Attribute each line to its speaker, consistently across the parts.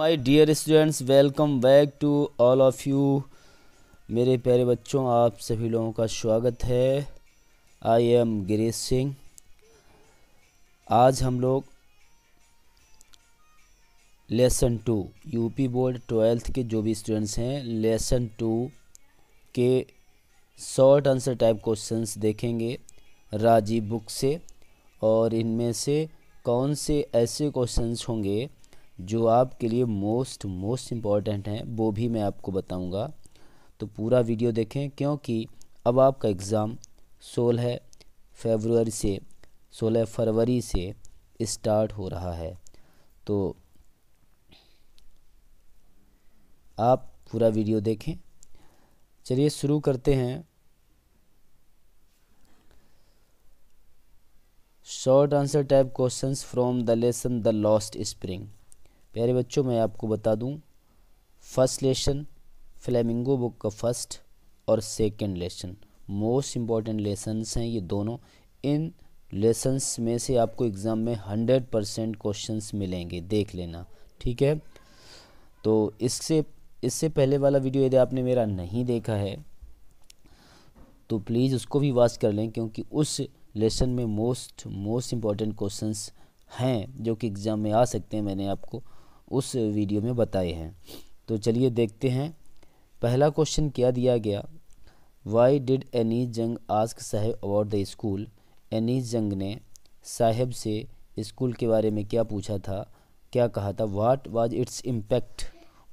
Speaker 1: my dear students welcome back to all of you मेरे प्यारे बच्चों आप सभी लोगों का स्वागत है आई एम गिरीश सिंह आज हम लोग lesson two UP board twelfth के जो भी स्टूडेंट्स हैं लेसन टू के शॉर्ट आंसर टाइप क्वेश्चंस देखेंगे राजीव बुक से और इनमें से कौन से ऐसे क्वेश्चंस होंगे जो आपके लिए मोस्ट मोस्ट इम्पॉर्टेंट हैं वो भी मैं आपको बताऊंगा तो पूरा वीडियो देखें क्योंकि अब आपका एग्ज़ाम सोलह फरवरी से सोलह फरवरी से स्टार्ट हो रहा है तो आप पूरा वीडियो देखें चलिए शुरू करते हैं short answer type questions from the lesson the lost spring प्यारे बच्चों मैं आपको बता दूं फर्स्ट लेसन फ्लेमिंगो बुक का फर्स्ट और second lesson most important lessons हैं ये दोनों इन लेसन्स में से आपको एग्ज़ाम में हंड्रेड परसेंट क्वेश्चन मिलेंगे देख लेना ठीक है तो इससे इससे पहले वाला वीडियो यदि आपने मेरा नहीं देखा है तो प्लीज़ उसको भी वॉच कर लें क्योंकि उस लेसन में मोस्ट मोस्ट इम्पॉर्टेंट क्वेश्चंस हैं जो कि एग्ज़ाम में आ सकते हैं मैंने आपको उस वीडियो में बताए हैं तो चलिए देखते हैं पहला क्वेश्चन क्या दिया गया why did Anees Jung ask Saheb about the school Anees Jung ने साहेब से स्कूल के बारे में क्या पूछा था क्या कहा था वाट वाज इट्स इम्पैक्ट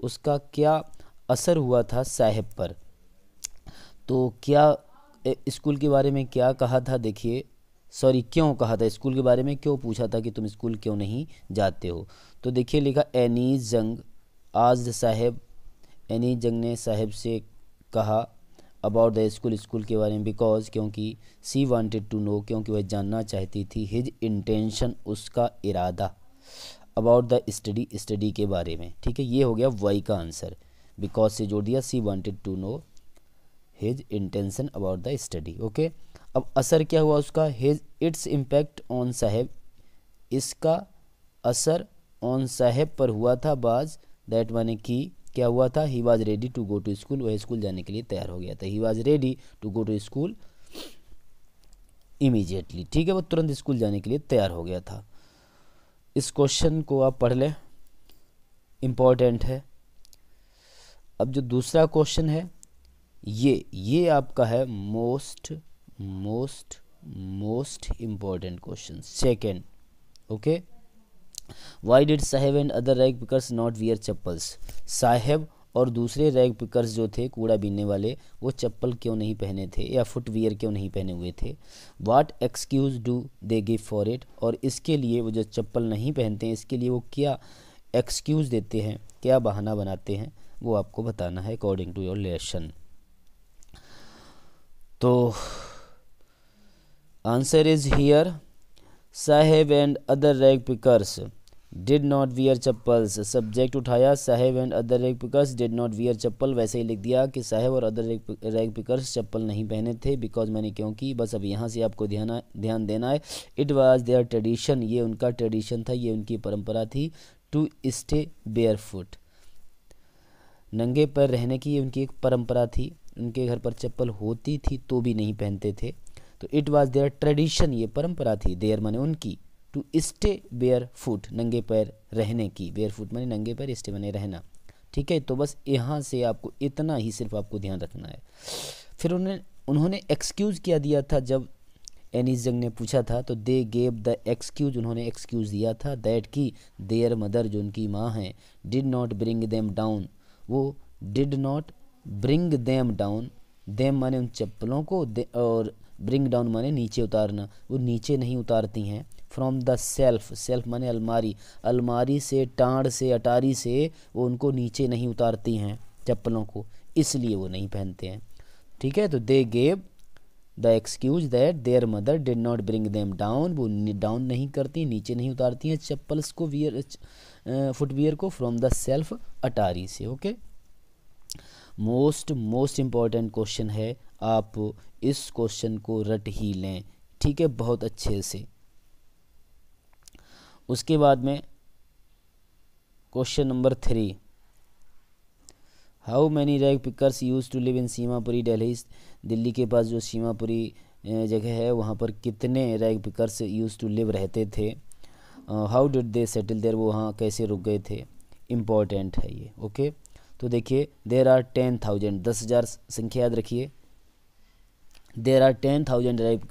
Speaker 1: उसका क्या असर हुआ था साहेब पर तो क्या स्कूल के बारे में क्या कहा था देखिए सॉरी क्यों कहा था स्कूल के बारे में क्यों पूछा था कि तुम स्कूल क्यों नहीं जाते हो तो देखिए लिखा एनी जंग आज साहेब एनी जंग ने साहेब से कहा अबाउट द स्कूल स्कूल के बारे में बिकॉज क्योंकि सी वांटेड टू नो क्योंकि वह जानना चाहती थी हिज इंटेंशन उसका इरादा अबाउट द स्टडी स्टडी के बारे में ठीक है ये हो गया वाई का आंसर बिकॉज से जोड़ दिया she wanted to know his intention about the study okay अब असर क्या हुआ उसका his its impact on Saheb इसका असर ऑन साहेब पर हुआ था बाज दैट माने कि क्या हुआ था he was ready to go to school वह स्कूल जाने के लिए तैयार हो गया था he was ready to go to school immediately ठीक है वो तुरंत स्कूल जाने के लिए तैयार हो गया था इस क्वेश्चन को आप पढ़ लें इम्पॉर्टेंट है अब जो दूसरा क्वेश्चन है ये ये आपका है most most most important question second okay why did Saheb and other rag pickers not wear chappals Saheb और दूसरे रैग पिकर्स जो थे कूड़ा बीनने वाले वो चप्पल क्यों नहीं पहने थे या फुट वियर क्यों नहीं पहने हुए थे what excuse do they give for it और इसके लिए वो जो चप्पल नहीं पहनते हैं इसके लिए वो क्या एक्सक्यूज़ देते हैं क्या बहाना बनाते हैं वो आपको बताना है अकॉर्डिंग टू योर लेसन तो answer is here Saheb and other rag pickers did not wear chappals subject उठाया Saheb and other rag pickers did not wear chappal वैसे ही लिख दिया कि साहेब और अदर रैग पिकर्स चप्पल नहीं पहने थे बिकॉज मैंने क्योंकि बस अब यहाँ से आपको ध्यान ध्यान देना है इट वॉज़ देयर ट्रेडिशन ये उनका ट्रेडिशन था ये उनकी परंपरा थी टू स्टे बेयर फुट नंगे पर रहने की उनकी एक परंपरा थी उनके घर पर चप्पल होती थी तो भी नहीं पहनते थे तो इट वॉज देयर ट्रेडिशन ये परंपरा थी देयर माने उनकी टू स्टे बेयर फुट नंगे पैर रहने की बेयर फुट मैंने नंगे पैर स्टे मैंने रहना ठीक है तो बस यहाँ से आपको इतना ही सिर्फ आपको ध्यान रखना है फिर उन्होंने उन्होंने एक्सक्यूज़ किया दिया था जब एनिस जंग ने पूछा था तो दे गेव द एक्सक्यूज उन्होंने एक्सक्यूज़ दिया था दैट की देयर मदर जो उनकी माँ हैं did not bring them down वो did not bring them down them माने उन चप्पलों को और ब्रिंग डाउन माने नीचे उतारना वो नीचे नहीं उतारती हैं फ्रॉम द सेल्फ सेल्फ माने अलमारी अलमारी से टाँड से अटारी से वो उनको नीचे नहीं उतारती हैं चप्पलों को इसलिए वो नहीं पहनते हैं ठीक है तो they gave the excuse that their mother did not bring them down वो डाउन नहीं करती नीचे नहीं उतारती हैं चप्पल्स को वियर फुटवियर को फ्रॉम द सेल्फ अटारी से okay most most important question है आप इस क्वेश्चन को रट ही लें ठीक है बहुत अच्छे से उसके बाद में question number three how many rag pickers use to live in Seemapuri Delhi Delhi के पास जो सीमापुरी जगह है वहाँ पर कितने rag pickers use to live रहते थे how did they settle there वो वहाँ कैसे रुक गए थे इम्पॉर्टेंट है ये ओके तो देखिए देर आर टेन थाउजेंड दस हज़ार संख्या याद रखिए there are ten thousand rag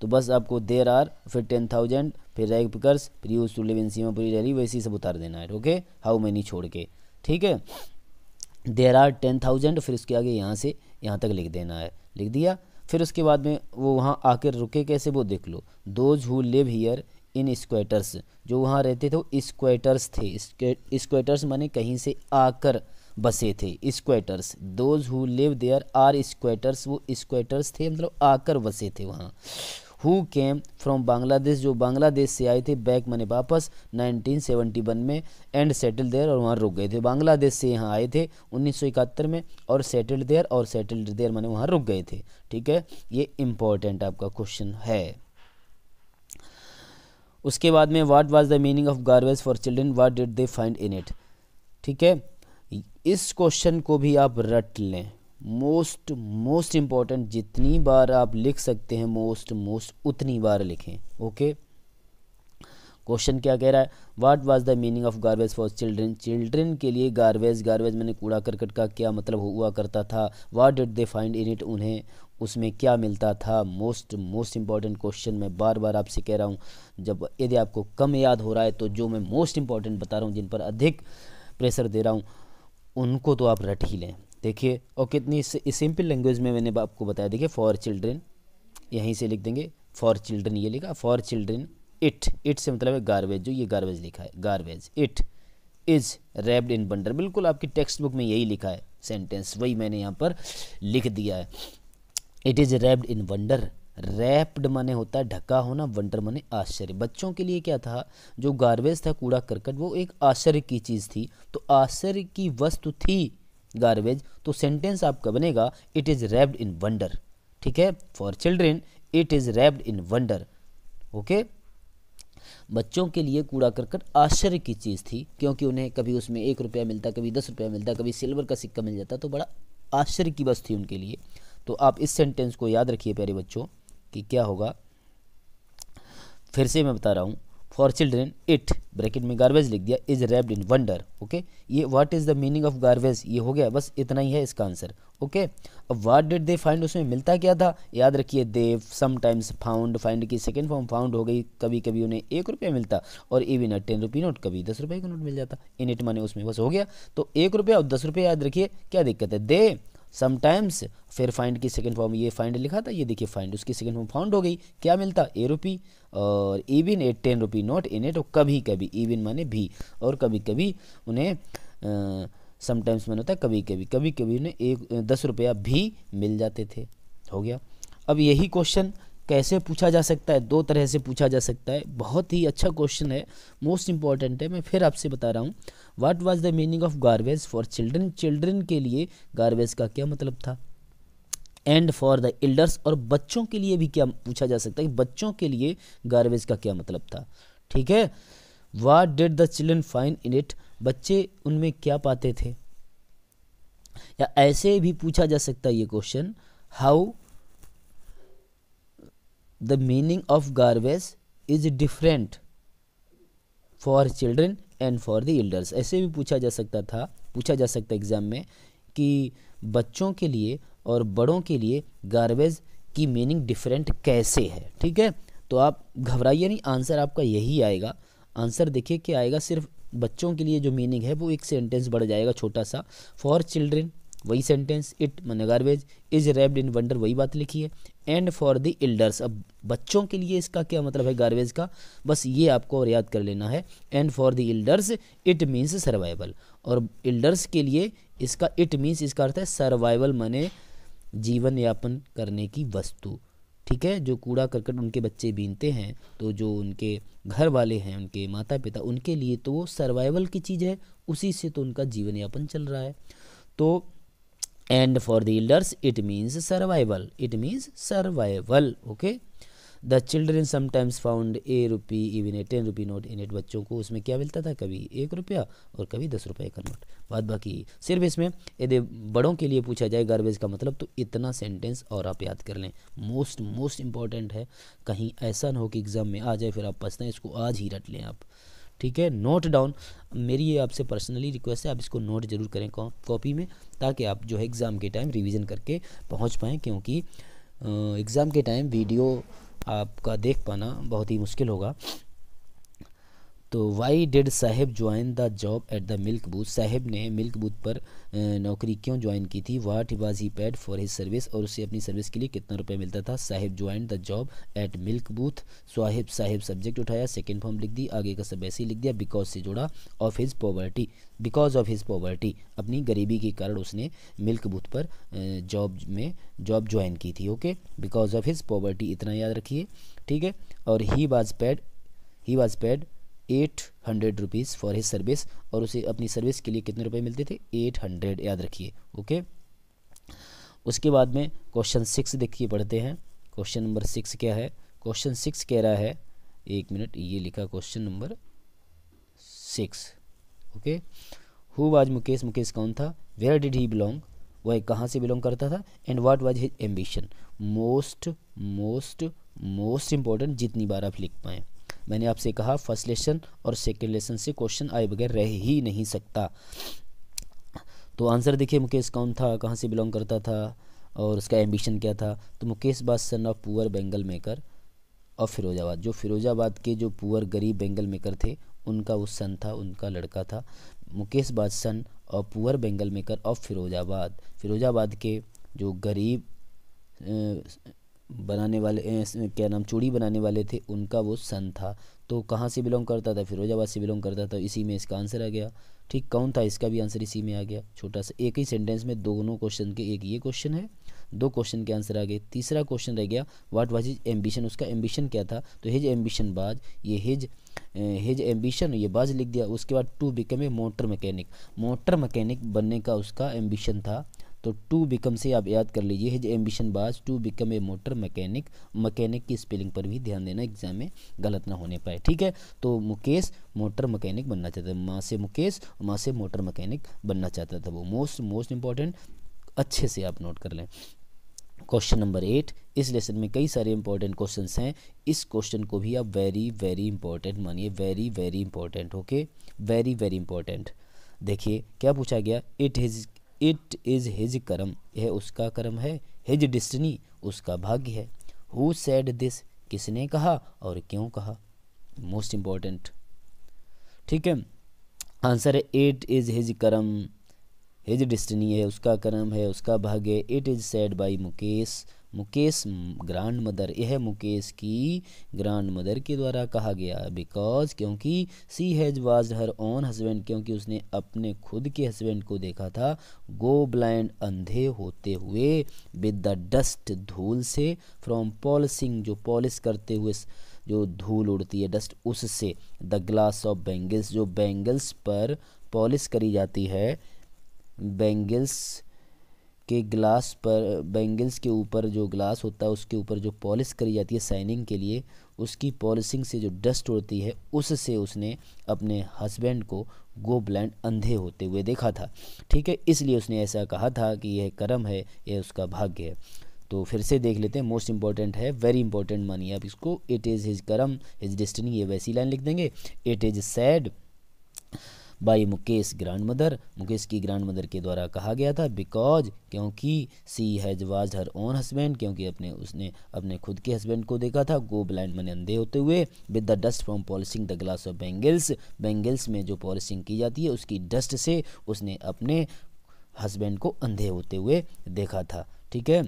Speaker 1: तो बस आपको देर आर फिर टेन थाउजेंड फिर रैग फिर use to live in Seemapuri Delhi वैसे ही सब उतार देना है ओके हाउ मैनी छोड़ के ठीक है देर आर टेन थाउजेंड फिर उसके आगे यहाँ से यहाँ तक लिख देना है लिख दिया फिर उसके बाद में वो वहाँ आकर रुके कैसे वो देख लो those who live here in squatters जो वहाँ रहते थे वो स्क्वेटर्स थे स्क्वेटर्स माने कहीं से आकर बसे थे squatters those who live there are squatters वो स्क्वेटर्स थे मतलब आकर बसे थे वहाँ हु केम फ्रॉम बांग्लादेश जो बांग्लादेश से आए थे बैक मैंने वापस 1971 में एंड सेटल देयर और वहाँ रुक गए थे बांग्लादेश से यहाँ आए थे 1971 में और सेटल्ड देयर और सेटल्ड देयर मैंने वहाँ रुक गए थे ठीक है ये इंपॉर्टेंट आपका क्वेश्चन है उसके बाद में what was the meaning of garbage for children what did they find in it ठीक है इस क्वेश्चन को भी आप रट लें मोस्ट मोस्ट इम्पॉर्टेंट जितनी बार आप लिख सकते हैं मोस्ट मोस्ट उतनी बार लिखें ओके क्वेश्चन क्या कह रहा है what was the meaning of garbage for children children के लिए गार्बेज गार्बेज मैंने कूड़ा करकट का क्या मतलब हुआ करता था what did they find in it उन्हें उसमें क्या मिलता था मोस्ट मोस्ट इंपॉर्टेंट क्वेश्चन मैं बार बार आपसे कह रहा हूँ जब यदि आपको कम याद हो रहा है तो जो मैं मोस्ट इंपॉर्टेंट बता रहा हूँ जिन पर अधिक प्रेशर दे रहा हूँ उनको तो आप रट ही लें देखिए और कितनी सिंपल लैंग्वेज में मैंने आपको बताया देखिए फॉर चिल्ड्रेन यहीं से लिख देंगे फॉर चिल्ड्रेन ये लिखा फॉर चिल्ड्रेन इट इट से मतलब है गारवेज जो ये गारवेज लिखा है garbage it is wrapped in bundle बिल्कुल आपकी टेक्स्ट बुक में यही लिखा है सेंटेंस वही मैंने यहाँ पर लिख दिया है it is wrapped in wonder wrapped माने होता है ढका होना वंडर माने आश्चर्य बच्चों के लिए क्या था जो गार्बेज था कूड़ा करकट वो एक आश्चर्य की चीज़ थी तो आश्चर्य की वस्तु थी गार्बेज तो सेंटेंस आपका बनेगा it is wrapped in wonder ठीक है for children it is wrapped in wonder okay बच्चों के लिए कूड़ा करकट आश्चर्य की चीज़ थी क्योंकि उन्हें कभी उसमें एक रुपया मिलता कभी दस रुपया मिलता कभी सिल्वर का सिक्का मिल जाता तो बड़ा आश्चर्य की बस थी उनके लिए तो आप इस सेंटेंस को याद रखिए प्यारे बच्चों कि क्या होगा फिर से मैं बता रहा हूँ फॉर चिल्ड्रेन इट ब्रैकेट में गार्बेज लिख दिया is wrapped in wonder okay ये what is the meaning of garbage ये हो गया बस इतना ही है इसका आंसर ओके अब वाट डिड दे फाइंड उसमें मिलता क्या था याद रखिए दे समटाइम्स फाउंड फाइंड की सेकेंड फॉर्म फाउंड हो गई कभी कभी उन्हें एक रुपया मिलता और even a ten rupee note कभी दस रुपये का नोट मिल जाता इन इट माने उसमें बस हो गया तो एक रुपया और दस रुपये याद रखिए क्या दिक्कत है दे समटाइम्स फिर फाइंड की सेकेंड फॉर्म ये फाइंड लिखा था ये देखिए फाइंड उसकी सेकेंड फॉर्म फाउंड हो गई क्या मिलता ए रुपी और even a ten rupee note in it और कभी कभी इविन माने भी और कभी कभी उन्हें समटाइम्स मैंने होता है कभी कभी कभी कभी उन्हें एक दस रुपया भी मिल जाते थे हो गया अब यही क्वेश्चन कैसे पूछा जा सकता है दो तरह से पूछा जा सकता है बहुत ही अच्छा क्वेश्चन है मोस्ट इंपॉर्टेंट है मैं फिर आपसे बता रहा हूँ what was the meaning of garbage for children children के लिए गार्बेज का क्या मतलब था एंड फॉर द एल्डर्स और बच्चों के लिए भी क्या पूछा जा सकता है कि बच्चों के लिए गार्बेज का क्या मतलब था ठीक है what did the children find in it बच्चे उनमें क्या पाते थे या ऐसे भी पूछा जा सकता है ये question how the meaning of garbage is different for children and for the elders ऐसे भी पूछा जा सकता था पूछा जा सकता एग्ज़ाम में कि बच्चों के लिए और बड़ों के लिए गारबेज की मीनिंग डिफरेंट कैसे है ठीक है तो आप घबराइए नहीं आंसर आपका यही आएगा आंसर देखिए क्या आएगा सिर्फ बच्चों के लिए जो मीनिंग है वो एक सेंटेंस बढ़ जाएगा छोटा सा फॉर चिल्ड्रेन वही सेंटेंस इट मैंने garbage is wrapped in wonder वही बात लिखी है एंड फॉर द एल्डर्स अब बच्चों के लिए इसका क्या मतलब है गार्बेज का बस ये आपको और याद कर लेना है and for the elders it means survival और एल्डर्स के लिए इसका इट मीन्स इसका अर्थ है सर्वाइवल मने जीवन यापन करने की वस्तु ठीक है जो कूड़ा करकट उनके बच्चे बीनते हैं तो जो उनके घर वाले हैं उनके माता पिता उनके लिए तो वो सर्वाइवल की चीज़ है उसी से तो उनका जीवन यापन चल रहा है तो and for the elders it means survival it means survival okay the children sometimes found a rupee even a ten rupee note in it बच्चों को उसमें क्या मिलता था कभी एक रुपया और कभी दस रुपये का नोट बात बाकी सिर्फ इसमें यदि बड़ों के लिए पूछा जाए गार्बेज का मतलब तो इतना सेंटेंस और आप याद कर लें मोस्ट मोस्ट इम्पॉर्टेंट है कहीं ऐसा ना हो कि एग्ज़ाम में आ जाए फिर आप पछताएं इसको आज ही रट लें आप ठीक है नोट डाउन मेरी ये आपसे पर्सनली रिक्वेस्ट है आप इसको नोट जरूर करें कॉपी में ताकि आप जो है एग्ज़ाम के टाइम रिवीजन करके पहुंच पाएँ क्योंकि एग्ज़ाम के टाइम वीडियो आपका देख पाना बहुत ही मुश्किल होगा तो why did Saheb join the job at the milk booth Saheb ने मिल्क बूथ पर नौकरी क्यों ज्वाइन की थी what was he paid for his service और उसे अपनी सर्विस के लिए कितना रुपये मिलता था Saheb join the job at milk booth Saheb Saheb subject उठाया सेकेंड फॉर्म लिख दी आगे का सब ऐसे ही लिख दिया बिकॉज से जुड़ा of his poverty because of his poverty अपनी गरीबी के कारण उसने मिल्क बूथ पर जॉब में जॉब ज्वाइन की थी okay because of his poverty इतना याद रखिए ठीक है और he was paid he was paid at hundred rupees for his service और उसे अपनी सर्विस के लिए कितने रुपए मिलते थे एट हंड्रेड याद रखिए ओके उसके बाद में क्वेश्चन सिक्स देखिए पढ़ते हैं क्वेश्चन नंबर सिक्स क्या है क्वेश्चन सिक्स कह रहा है एक मिनट ये लिखा question number six okay who was Mukesh Mukesh कौन था वेयर डिड ही बिलोंग वह कहाँ से बिलोंग करता था and what was his ambition most most most important जितनी बार आप लिख पाएँ मैंने आपसे कहा फर्स्ट लेसन और सेकेंड लेसन से क्वेश्चन आए बगैर रह ही नहीं सकता तो आंसर देखिए मुकेश कौन था कहाँ से बिलोंग करता था और उसका एम्बिशन क्या था तो मुकेश बाद son of poor bangle maker और फिरोजाबाद जो फिरोजाबाद के जो पुअर गरीब बेंगल मेकर थे उनका वो सन था उनका लड़का था मुकेश बाद सन और poor bangle maker of Firozabad Firozabad के जो गरीब बनाने वाले क्या नाम चूड़ी बनाने वाले थे उनका वो सन था तो कहाँ से बिलोंग करता था फिरोजाबाद से बिलोंग करता था इसी में इसका आंसर आ गया ठीक कौन था इसका भी आंसर इसी में आ गया छोटा सा एक ही सेंटेंस में दोनों क्वेश्चन के एक ये क्वेश्चन है दो क्वेश्चन के आंसर आ गए तीसरा क्वेश्चन रह गया व्हाट वाज हिज एम्बिशन उसका एम्बिशन क्या था तो हिज एम्बिशन बाज ये हिज हिज एम्बिशन ये बाज लिख दिया उसके बाद to become a motor mechanic motor mechanic बनने का उसका एम्बिशन था तो टू बिकम से आप याद कर लीजिए his ambition was to become a motor mechanic mechanic की स्पेलिंग पर भी ध्यान देना एग्जाम में गलत ना होने पाए ठीक है तो मुकेश मोटर मैकेनिक बनना चाहता था माँ से मुकेश माँ से मोटर मैकेनिक बनना चाहता था वो मोस्ट मोस्ट इंपॉर्टेंट अच्छे से आप नोट कर लें क्वेश्चन नंबर एट इस लेसन में कई सारे इंपॉर्टेंट क्वेश्चंस हैं इस क्वेश्चन को भी आप वेरी वेरी इंपॉर्टेंट मानिए very very important okay very very important देखिए क्या पूछा गया it is it is his karma यह उसका कर्म है हिज डिस्टनी उसका भाग्य है हु सेड दिस किसने कहा और क्यों कहा मोस्ट इम्पॉर्टेंट ठीक है आंसर है it is his karma his destiny है उसका कर्म है उसका भाग्य it is said by Mukesh Mukesh grandmother यह मुकेश की ग्रांड मदर के द्वारा कहा गया बिकॉज क्योंकि she has was her own husband क्योंकि उसने अपने खुद के हस्बैंड को देखा था गो ब्लाइंड अंधे होते हुए विद द डस्ट धूल से फ्रॉम पॉलिसिंग जो पॉलिश करते हुए जो धूल उड़ती है डस्ट उससे द ग्लास ऑफ बैंगल्स जो बैंगल्स पर पॉलिश करी जाती है बैंगल्स के ग्लास पर बैंगल्स के ऊपर जो ग्लास होता है उसके ऊपर जो पॉलिश करी जाती है साइनिंग के लिए उसकी पॉलिशिंग से जो डस्ट होती है उससे उसने अपने हस्बैंड को गो ब्लैंड अंधे होते हुए देखा था ठीक है इसलिए उसने ऐसा कहा था कि यह कर्म है यह उसका भाग्य है तो फिर से देख लेते हैं मोस्ट इंपॉर्टेंट है वेरी इंपॉर्टेंट मानिए आप इसको it is his karma his destiny ये वैसी लाइन लिख देंगे it is said by Mukesh grandmother Mukesh की ग्रांड मदर के द्वारा कहा गया था बिकॉज क्योंकि she has was her own husband क्योंकि अपने उसने अपने खुद के हस्बैंड को देखा था गो ब्लाइंड मैंने अंधे होते हुए with the dust from polishing the glass of bangles bangles में जो पॉलिशिंग की जाती है उसकी डस्ट से उसने अपने हस्बैंड को अंधे होते हुए देखा था ठीक है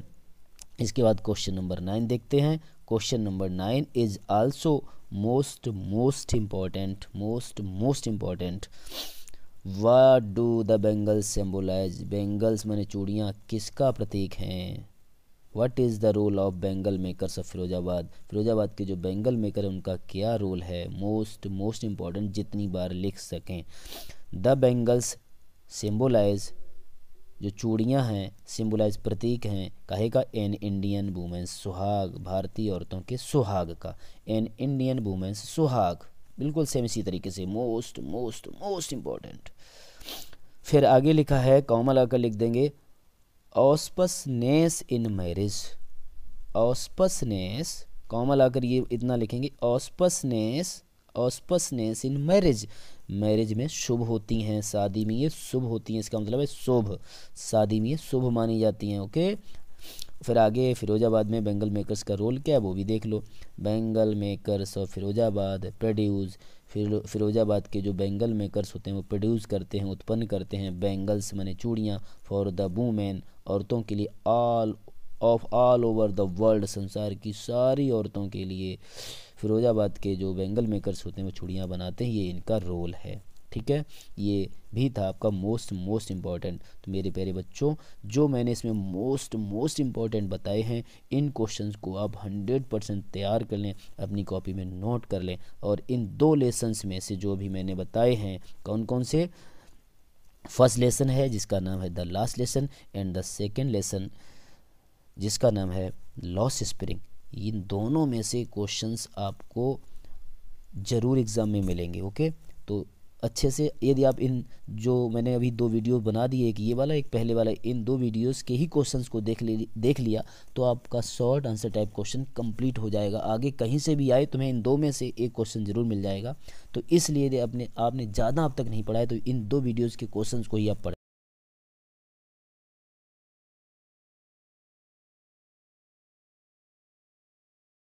Speaker 1: इसके बाद क्वेश्चन नंबर नाइन देखते हैं question number nine is also most most important most most important what do the bangles symbolise bangles मैंने चूड़ियाँ किसका प्रतीक हैं what is the role of bangle makers of Firozabad Firozabad के जो बेंगल मेकर हैं उनका क्या रोल है मोस्ट मोस्ट इम्पॉर्टेंट जितनी बार लिख सकें द बेंगल्स सिम्बोलाइज जो चूड़ियाँ हैं सिम्बुलाइज प्रतीक हैं कहे का एन इंडियन वुमेंस सुहाग भारतीय औरतों के सुहाग का एन इंडियन वुमेंस सुहाग बिल्कुल सेम इसी तरीके से मोस्ट मोस्ट मोस्ट इम्पॉर्टेंट फिर आगे लिखा है कॉमा आकर लिख देंगे ऑस्पसनेस इन मैरिज ऑस्पसनेस कॉमल आकर ये इतना लिखेंगे ऑस्पसनेस ऑस्पसनेस इन मैरिज मैरिज में शुभ होती हैं शादी में ये शुभ होती हैं इसका मतलब है शुभ शादी में ये शुभ मानी जाती हैं ओके फिर आगे फिरोजाबाद में बेंगल मेकर्स का रोल क्या है वो भी देख लो बेंगल मेकर्स और फिरोजाबाद प्रोड्यूस फिर फिरोजाबाद के जो बेंगल मेकर्स होते हैं वो प्रोड्यूस करते हैं उत्पन्न करते हैं बेंगल्स मैंने चूड़ियाँ फॉर द वूमेन औरतों के लिए all of all over the world संसार की सारी औरतों के लिए फिरोजाबाद के जो बेंगल मेकर्स होते हैं वो चूड़ियाँ बनाते हैं ये इनका रोल है ठीक है ये भी था आपका मोस्ट मोस्ट इम्पॉर्टेंट तो मेरे प्यारे बच्चों जो मैंने इसमें मोस्ट मोस्ट इम्पॉर्टेंट बताए हैं इन क्वेश्चंस को आप हंड्रेड परसेंट तैयार कर लें अपनी कॉपी में नोट कर लें और इन दो लेसन्स में से जो भी मैंने बताए हैं कौन कौन से फर्स्ट लेसन है जिसका नाम है the last lesson and the second lesson जिसका नाम है लॉस स्प्रिंग इन दोनों में से क्वेश्चंस आपको ज़रूर एग्ज़ाम में मिलेंगे ओके तो अच्छे से यदि आप इन जो मैंने अभी दो वीडियो बना दिए एक ये वाला एक पहले वाला इन दो वीडियोस के ही क्वेश्चंस को देख ले देख लिया तो आपका short answer type question complete हो जाएगा आगे कहीं से भी आए तुम्हें इन दो में से एक क्वेश्चन ज़रूर मिल जाएगा तो इसलिए यदि अपने आपने ज़्यादा अब तक नहीं पढ़ा है तो इन दो वीडियोज़ के क्वेश्चन को ही आप